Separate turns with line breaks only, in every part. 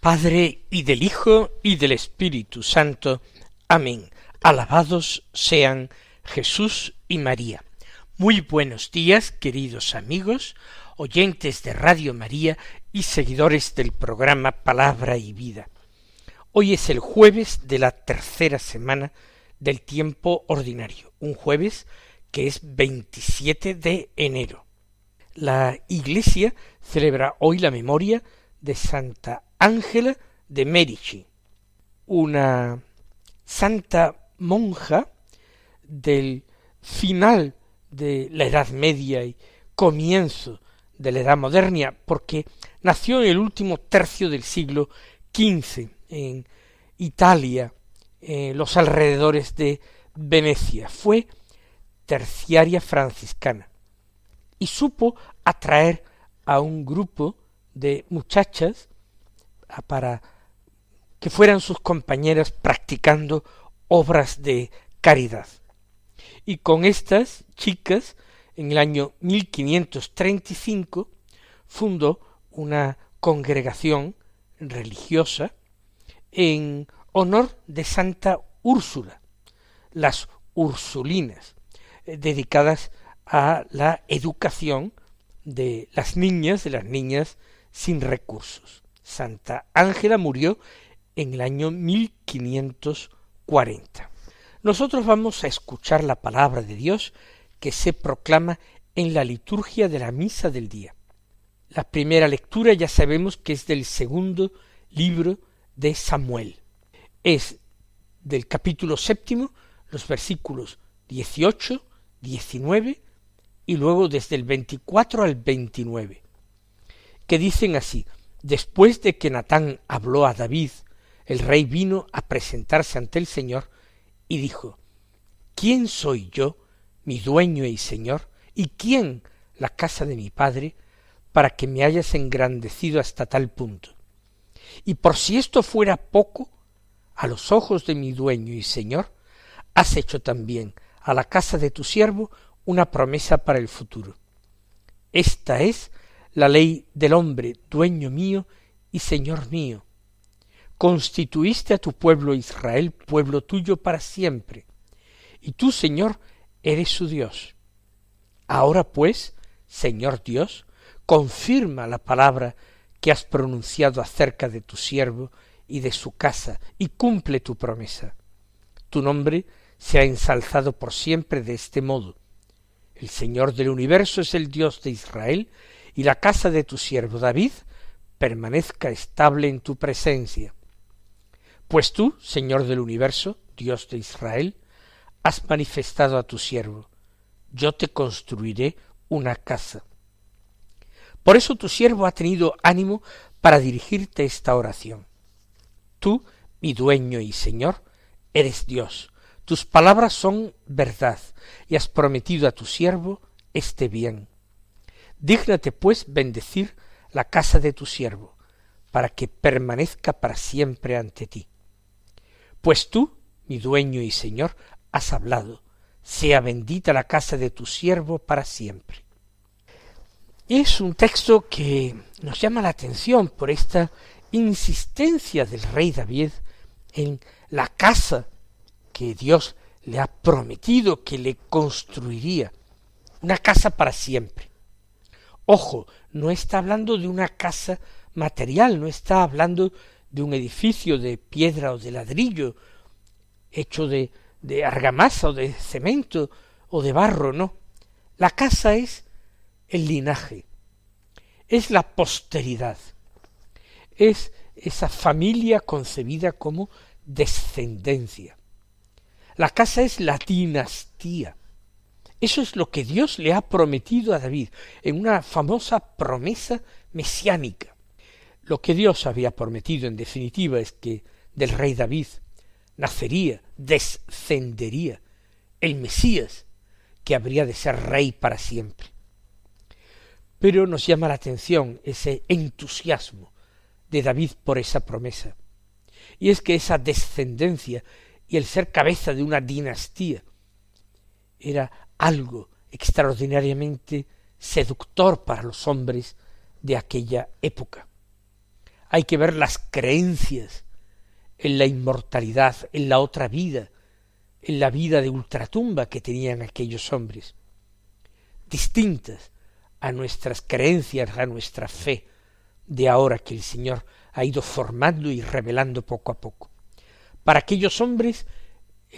Padre y del Hijo y del Espíritu Santo. Amén. Alabados sean Jesús y María. Muy buenos días, queridos amigos, oyentes de Radio María y seguidores del programa Palabra y Vida. Hoy es el jueves de la tercera semana del tiempo ordinario, un jueves que es 27 de enero. La Iglesia celebra hoy la memoria de Santa Ángela de Medici, una santa monja del final de la Edad Media y comienzo de la Edad Moderna, porque nació en el último tercio del siglo XV en Italia, en los alrededores de Venecia. Fue terciaria franciscana y supo atraer a un grupo de muchachas para que fueran sus compañeras practicando obras de caridad. Y con estas chicas, en el año 1535, fundó una congregación religiosa en honor de Santa Úrsula, las Ursulinas, eh, dedicadas a la educación de las niñas, de las niñas sin recursos. Santa Ángela murió en el año 1540. Nosotros vamos a escuchar la palabra de Dios que se proclama en la liturgia de la misa del día. La primera lectura ya sabemos que es del segundo libro de Samuel. Es del capítulo séptimo, los versículos 18, 19 y luego desde el 24 al 29, que dicen así, Después de que Natán habló a David, el rey vino a presentarse ante el Señor y dijo, ¿Quién soy yo, mi dueño y Señor, y quién la casa de mi padre, para que me hayas engrandecido hasta tal punto? Y por si esto fuera poco, a los ojos de mi dueño y Señor, has hecho también a la casa de tu siervo una promesa para el futuro. Esta es la ley del hombre, dueño mío y señor mío. Constituiste a tu pueblo Israel, pueblo tuyo para siempre, y tú, Señor, eres su Dios. Ahora pues, Señor Dios, confirma la palabra que has pronunciado acerca de tu siervo y de su casa, y cumple tu promesa. Tu nombre se ha ensalzado por siempre de este modo. El Señor del universo es el Dios de Israel, y la casa de tu siervo David permanezca estable en tu presencia. Pues tú, Señor del universo, Dios de Israel, has manifestado a tu siervo, yo te construiré una casa. Por eso tu siervo ha tenido ánimo para dirigirte esta oración. Tú, mi dueño y Señor, eres Dios, tus palabras son verdad, y has prometido a tu siervo este bien. Dígnate, pues, bendecir la casa de tu siervo, para que permanezca para siempre ante ti. Pues tú, mi dueño y señor, has hablado, sea bendita la casa de tu siervo para siempre. Es un texto que nos llama la atención por esta insistencia del rey David en la casa que Dios le ha prometido que le construiría, una casa para siempre. Ojo, no está hablando de una casa material, no está hablando de un edificio de piedra o de ladrillo, hecho de, argamasa o de cemento o de barro, no. La casa es el linaje, es la posteridad, es esa familia concebida como descendencia. La casa es la dinastía. Eso es lo que Dios le ha prometido a David en una famosa promesa mesiánica. Lo que Dios había prometido en definitiva es que del rey David nacería, descendería el Mesías, que habría de ser rey para siempre. Pero nos llama la atención ese entusiasmo de David por esa promesa. Y es que esa descendencia y el ser cabeza de una dinastía era algo extraordinariamente seductor para los hombres de aquella época. Hay que ver las creencias en la inmortalidad, en la otra vida, en la vida de ultratumba que tenían aquellos hombres, distintas a nuestras creencias, a nuestra fe de ahora que el Señor ha ido formando y revelando poco a poco. Para aquellos hombres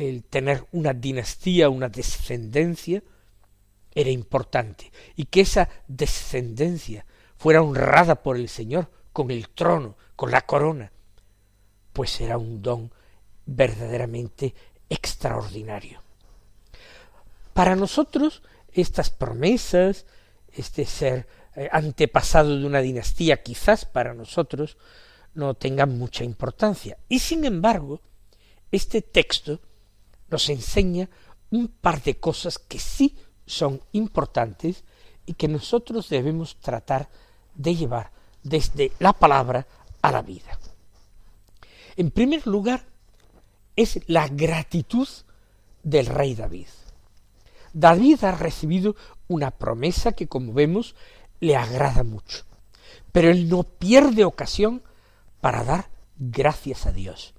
el tener una dinastía, una descendencia, era importante, y que esa descendencia fuera honrada por el Señor con el trono, con la corona, pues era un don verdaderamente extraordinario. Para nosotros, estas promesas, este ser eh, antepasado de una dinastía, quizás para nosotros no tengan mucha importancia. Y sin embargo, este texto nos enseña un par de cosas que sí son importantes y que nosotros debemos tratar de llevar desde la palabra a la vida. En primer lugar, es la gratitud del rey David. David ha recibido una promesa que, como vemos, le agrada mucho, pero él no pierde ocasión para dar gracias a Dios.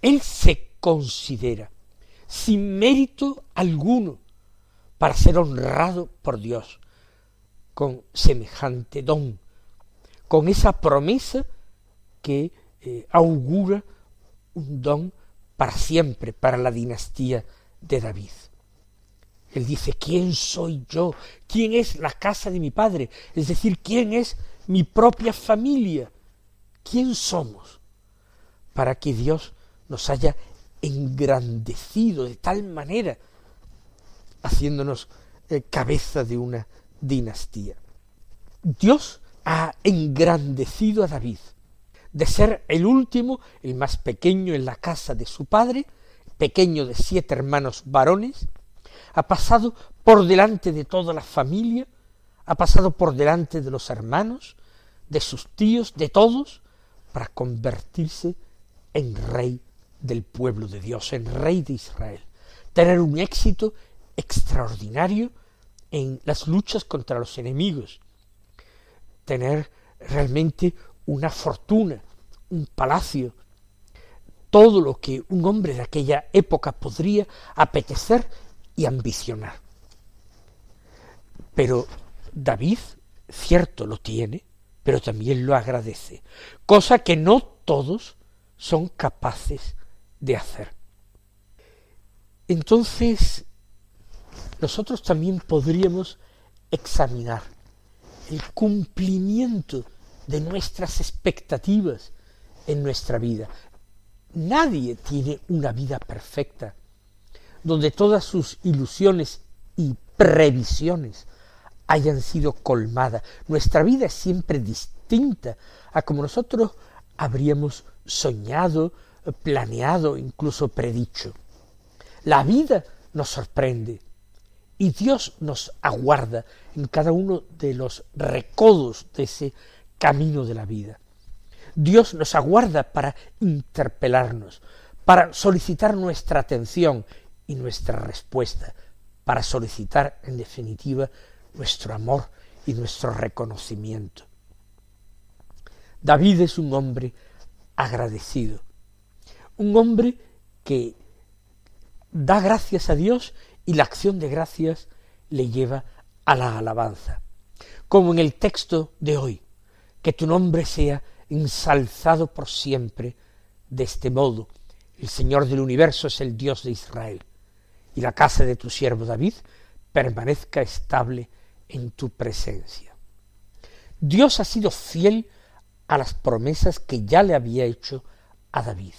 Él se considera sin mérito alguno, para ser honrado por Dios con semejante don, con esa promesa que eh, augura un don para siempre, para la dinastía de David. Él dice, ¿quién soy yo? ¿Quién es la casa de mi padre? Es decir, ¿quién es mi propia familia? ¿Quién somos? Para que Dios nos haya engrandecido de tal manera, haciéndonos eh, cabeza de una dinastía. Dios ha engrandecido a David de ser el último, el más pequeño en la casa de su padre, pequeño de siete hermanos varones, ha pasado por delante de toda la familia, ha pasado por delante de los hermanos, de sus tíos, de todos, para convertirse en rey del pueblo de Dios, el rey de Israel, tener un éxito extraordinario en las luchas contra los enemigos, tener realmente una fortuna, un palacio, todo lo que un hombre de aquella época podría apetecer y ambicionar. Pero David, cierto, lo tiene, pero también lo agradece, cosa que no todos son capaces de hacer. Entonces, nosotros también podríamos examinar el cumplimiento de nuestras expectativas en nuestra vida. Nadie tiene una vida perfecta, donde todas sus ilusiones y previsiones hayan sido colmadas. Nuestra vida es siempre distinta a como nosotros habríamos soñado, planeado, incluso predicho. La vida nos sorprende y Dios nos aguarda en cada uno de los recodos de ese camino de la vida. Dios nos aguarda para interpelarnos, para solicitar nuestra atención y nuestra respuesta, para solicitar, en definitiva, nuestro amor y nuestro reconocimiento. David es un hombre agradecido, un hombre que da gracias a Dios y la acción de gracias le lleva a la alabanza. Como en el texto de hoy, que tu nombre sea ensalzado por siempre de este modo. El Señor del universo es el Dios de Israel, y la casa de tu siervo David permanezca estable en tu presencia. Dios ha sido fiel a las promesas que ya le había hecho a David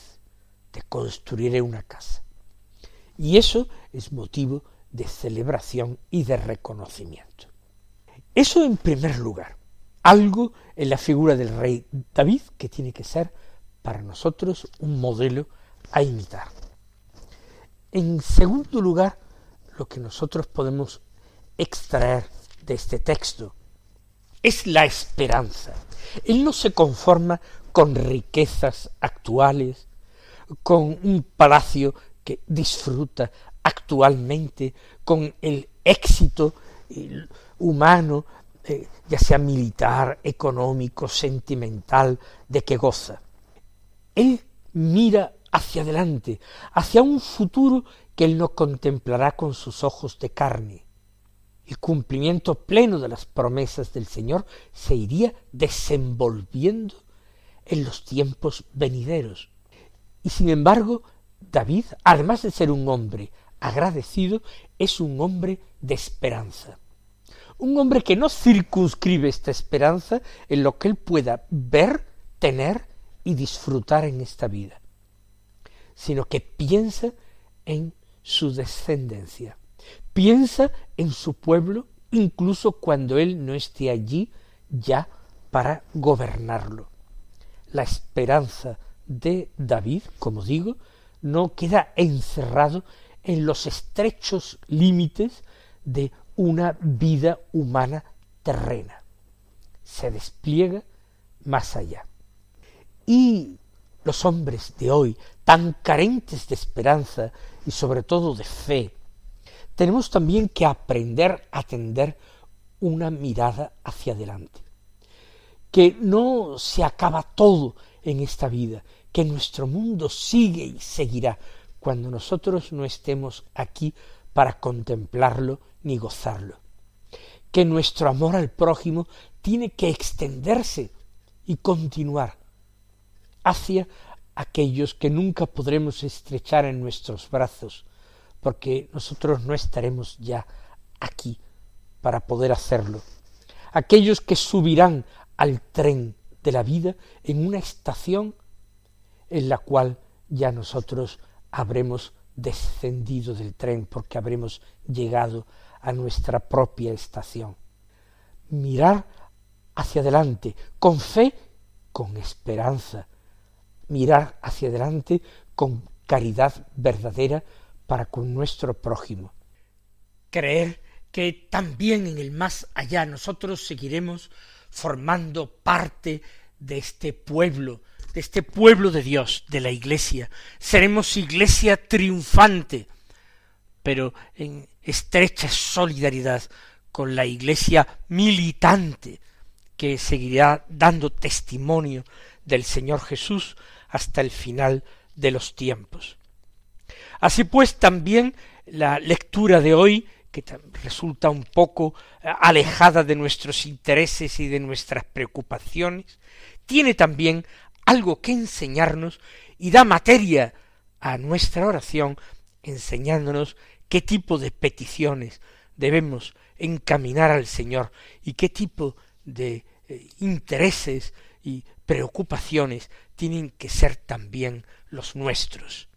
te construiré una casa. Y eso es motivo de celebración y de reconocimiento. Eso en primer lugar, algo en la figura del rey David que tiene que ser para nosotros un modelo a imitar. En segundo lugar, lo que nosotros podemos extraer de este texto es la esperanza. Él no se conforma con riquezas actuales, con un palacio que disfruta actualmente con el éxito humano, eh, ya sea militar, económico, sentimental, de que goza. Él mira hacia adelante, hacia un futuro que él no contemplará con sus ojos de carne. El cumplimiento pleno de las promesas del Señor se iría desenvolviendo en los tiempos venideros, y sin embargo, David, además de ser un hombre agradecido, es un hombre de esperanza. Un hombre que no circunscribe esta esperanza en lo que él pueda ver, tener y disfrutar en esta vida, sino que piensa en su descendencia, piensa en su pueblo incluso cuando él no esté allí ya para gobernarlo. La esperanza de David, como digo, no queda encerrado en los estrechos límites de una vida humana terrena. Se despliega más allá. Y los hombres de hoy, tan carentes de esperanza y sobre todo de fe, tenemos también que aprender a tender una mirada hacia adelante. Que no se acaba todo en esta vida, que nuestro mundo sigue y seguirá cuando nosotros no estemos aquí para contemplarlo ni gozarlo. Que nuestro amor al prójimo tiene que extenderse y continuar hacia aquellos que nunca podremos estrechar en nuestros brazos, porque nosotros no estaremos ya aquí para poder hacerlo. Aquellos que subirán al tren de la vida en una estación en la cual ya nosotros habremos descendido del tren porque habremos llegado a nuestra propia estación. Mirar hacia adelante con fe, con esperanza. Mirar hacia adelante con caridad verdadera para con nuestro prójimo. Creer que también en el más allá nosotros seguiremos formando parte de este pueblo, de este pueblo de Dios, de la Iglesia. Seremos Iglesia triunfante, pero en estrecha solidaridad con la Iglesia militante, que seguirá dando testimonio del Señor Jesús hasta el final de los tiempos. Así pues, también la lectura de hoy que resulta un poco eh, alejada de nuestros intereses y de nuestras preocupaciones, tiene también algo que enseñarnos y da materia a nuestra oración enseñándonos qué tipo de peticiones debemos encaminar al Señor y qué tipo de eh, intereses y preocupaciones tienen que ser también los nuestros.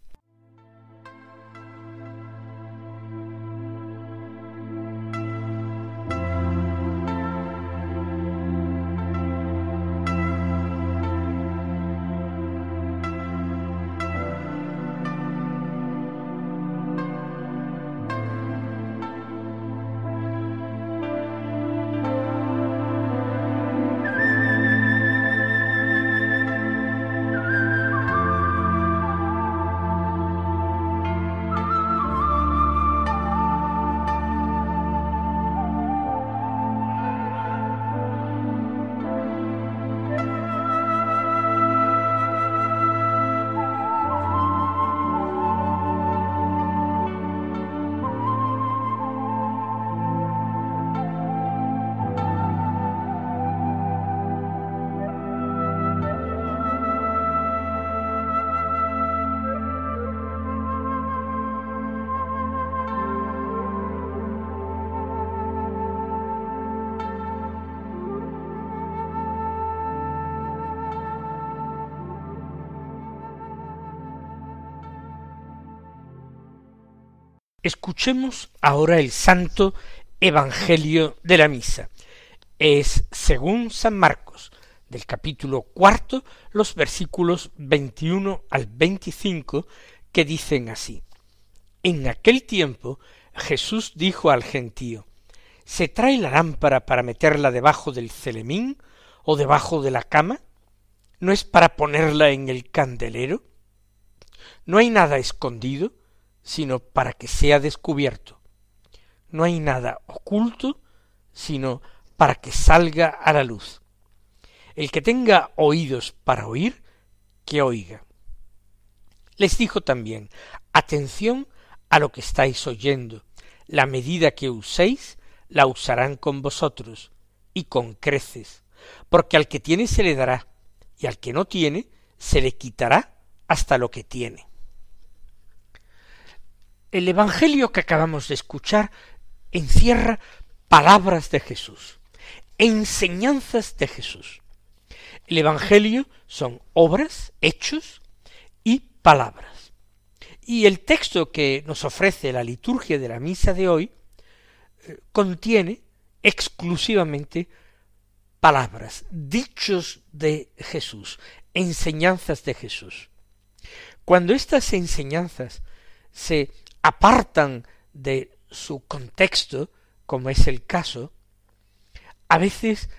Escuchemos ahora el santo Evangelio de la Misa. Es según San Marcos, del capítulo cuarto, los versículos 21 al 25, que dicen así. En aquel tiempo Jesús dijo al gentío, ¿se trae la lámpara para meterla debajo del celemín o debajo de la cama? ¿No es para ponerla en el candelero? ¿No hay nada escondido? sino para que sea descubierto. No hay nada oculto, sino para que salga a la luz. El que tenga oídos para oír, que oiga. Les dijo también, atención a lo que estáis oyendo. La medida que uséis, la usarán con vosotros, y con creces, porque al que tiene se le dará, y al que no tiene, se le quitará hasta lo que tiene. El Evangelio que acabamos de escuchar encierra palabras de Jesús, enseñanzas de Jesús. El Evangelio son obras, hechos y palabras. Y el texto que nos ofrece la liturgia de la misa de hoy eh, contiene exclusivamente palabras, dichos de Jesús, enseñanzas de Jesús. Cuando estas enseñanzas se apartan de su contexto, como es el caso, a veces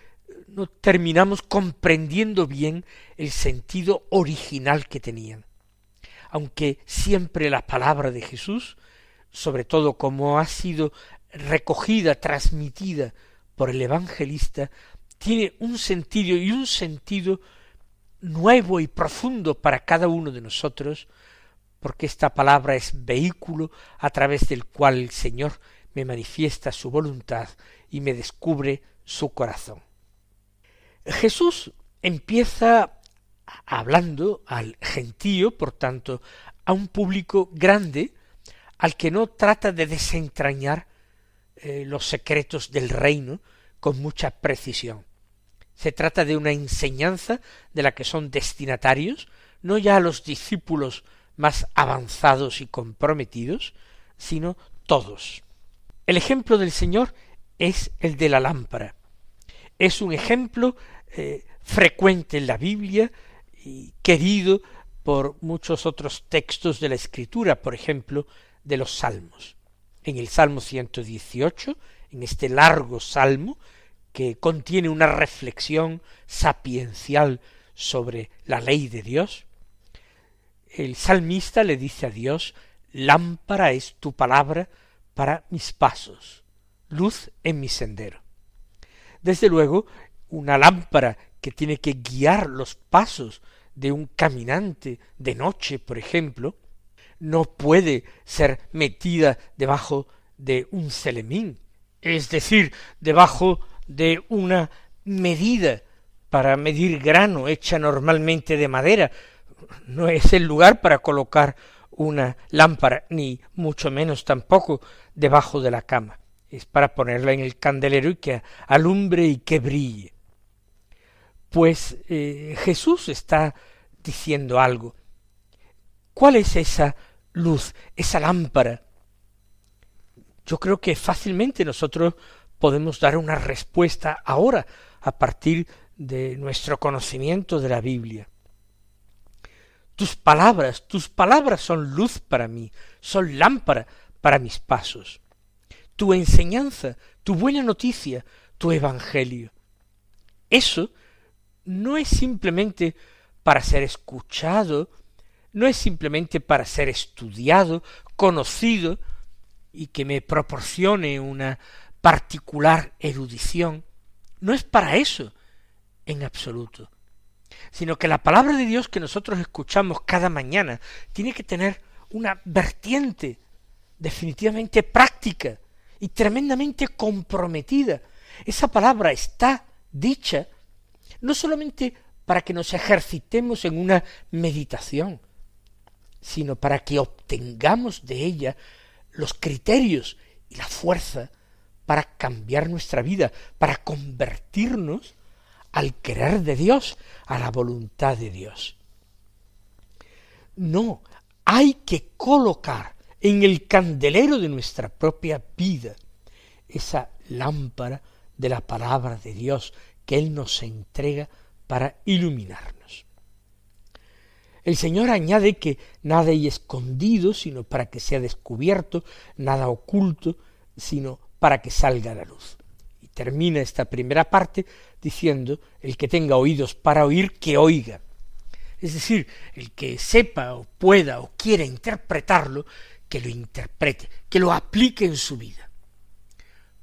no terminamos comprendiendo bien el sentido original que tenían. Aunque siempre la palabra de Jesús, sobre todo como ha sido recogida, transmitida por el evangelista, tiene un sentido y un sentido nuevo y profundo para cada uno de nosotros, porque esta palabra es vehículo a través del cual el Señor me manifiesta su voluntad y me descubre su corazón. Jesús empieza hablando al gentío, por tanto, a un público grande, al que no trata de desentrañar eh, los secretos del reino con mucha precisión. Se trata de una enseñanza de la que son destinatarios, no ya los discípulos más avanzados y comprometidos, sino todos. El ejemplo del Señor es el de la lámpara. Es un ejemplo eh, frecuente en la Biblia y querido por muchos otros textos de la Escritura, por ejemplo, de los Salmos. En el Salmo 118, en este largo Salmo, que contiene una reflexión sapiencial sobre la ley de Dios, el salmista le dice a Dios, lámpara es tu palabra para mis pasos, luz en mi sendero. Desde luego, una lámpara que tiene que guiar los pasos de un caminante de noche, por ejemplo, no puede ser metida debajo de un celemín, es decir, debajo de una medida para medir grano hecha normalmente de madera, no es el lugar para colocar una lámpara, ni mucho menos tampoco debajo de la cama. Es para ponerla en el candelero y que alumbre y que brille. Pues eh, Jesús está diciendo algo. ¿Cuál es esa luz, esa lámpara? Yo creo que fácilmente nosotros podemos dar una respuesta ahora a partir de nuestro conocimiento de la Biblia tus palabras, tus palabras son luz para mí, son lámpara para mis pasos. Tu enseñanza, tu buena noticia, tu evangelio. Eso no es simplemente para ser escuchado, no es simplemente para ser estudiado, conocido y que me proporcione una particular erudición. No es para eso en absoluto sino que la palabra de Dios que nosotros escuchamos cada mañana tiene que tener una vertiente definitivamente práctica y tremendamente comprometida. Esa palabra está dicha no solamente para que nos ejercitemos en una meditación, sino para que obtengamos de ella los criterios y la fuerza para cambiar nuestra vida, para convertirnos al querer de Dios, a la voluntad de Dios. No, hay que colocar en el candelero de nuestra propia vida esa lámpara de la palabra de Dios que Él nos entrega para iluminarnos. El Señor añade que nada hay escondido sino para que sea descubierto, nada oculto sino para que salga la luz termina esta primera parte diciendo, el que tenga oídos para oír, que oiga. Es decir, el que sepa o pueda o quiera interpretarlo, que lo interprete, que lo aplique en su vida.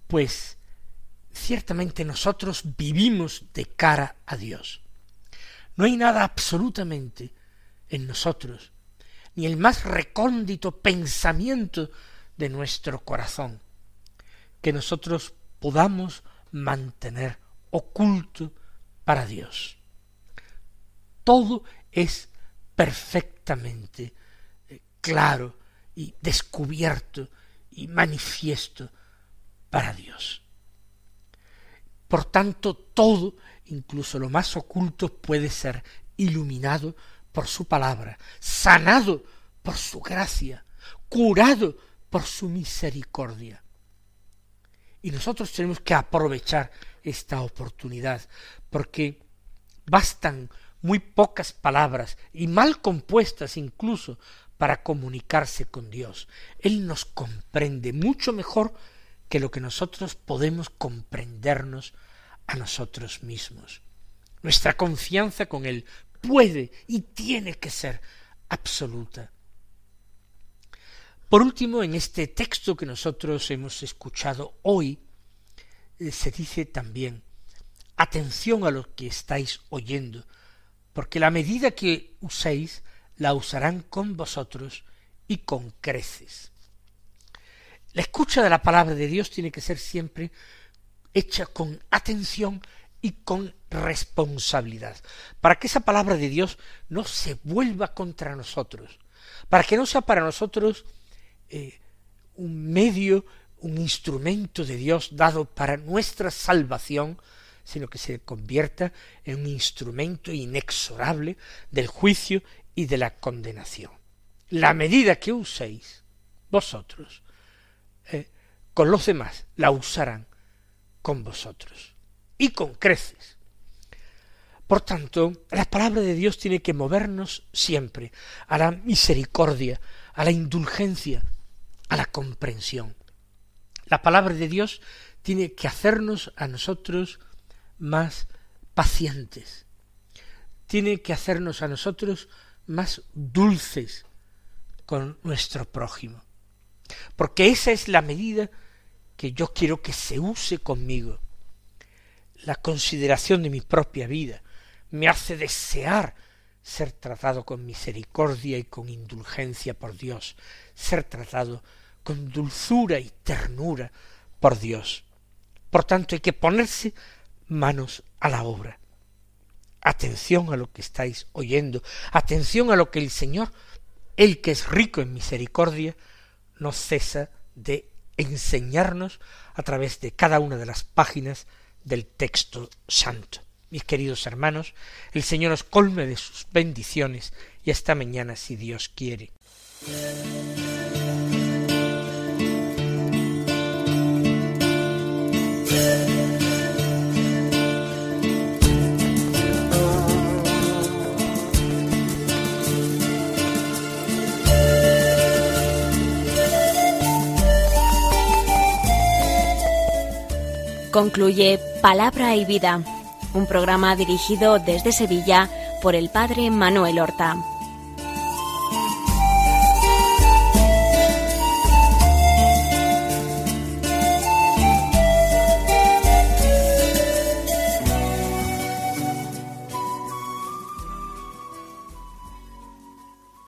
Pues ciertamente nosotros vivimos de cara a Dios. No hay nada absolutamente en nosotros, ni el más recóndito pensamiento de nuestro corazón, que nosotros podamos mantener oculto para Dios. Todo es perfectamente eh, claro y descubierto y manifiesto para Dios. Por tanto, todo, incluso lo más oculto, puede ser iluminado por su palabra, sanado por su gracia, curado por su misericordia, y nosotros tenemos que aprovechar esta oportunidad, porque bastan muy pocas palabras y mal compuestas incluso para comunicarse con Dios. Él nos comprende mucho mejor que lo que nosotros podemos comprendernos a nosotros mismos. Nuestra confianza con Él puede y tiene que ser absoluta. Por último, en este texto que nosotros hemos escuchado hoy, eh, se dice también, atención a lo que estáis oyendo, porque la medida que uséis la usarán con vosotros y con creces. La escucha de la palabra de Dios tiene que ser siempre hecha con atención y con responsabilidad, para que esa palabra de Dios no se vuelva contra nosotros, para que no sea para nosotros eh, un medio, un instrumento de Dios dado para nuestra salvación, sino que se convierta en un instrumento inexorable del juicio y de la condenación. La medida que uséis vosotros eh, con los demás, la usarán con vosotros y con creces. Por tanto, la palabra de Dios tiene que movernos siempre a la misericordia, a la indulgencia, a la comprensión. La palabra de Dios tiene que hacernos a nosotros más pacientes, tiene que hacernos a nosotros más dulces con nuestro prójimo. Porque esa es la medida que yo quiero que se use conmigo. La consideración de mi propia vida me hace desear ser tratado con misericordia y con indulgencia por Dios, ser tratado con dulzura y ternura por Dios. Por tanto, hay que ponerse manos a la obra. Atención a lo que estáis oyendo, atención a lo que el Señor, el que es rico en misericordia, no cesa de enseñarnos a través de cada una de las páginas del texto santo. Mis queridos hermanos, el Señor os colme de sus bendiciones y hasta mañana si Dios quiere. Concluye Palabra y Vida, un programa dirigido desde Sevilla por el padre Manuel Horta.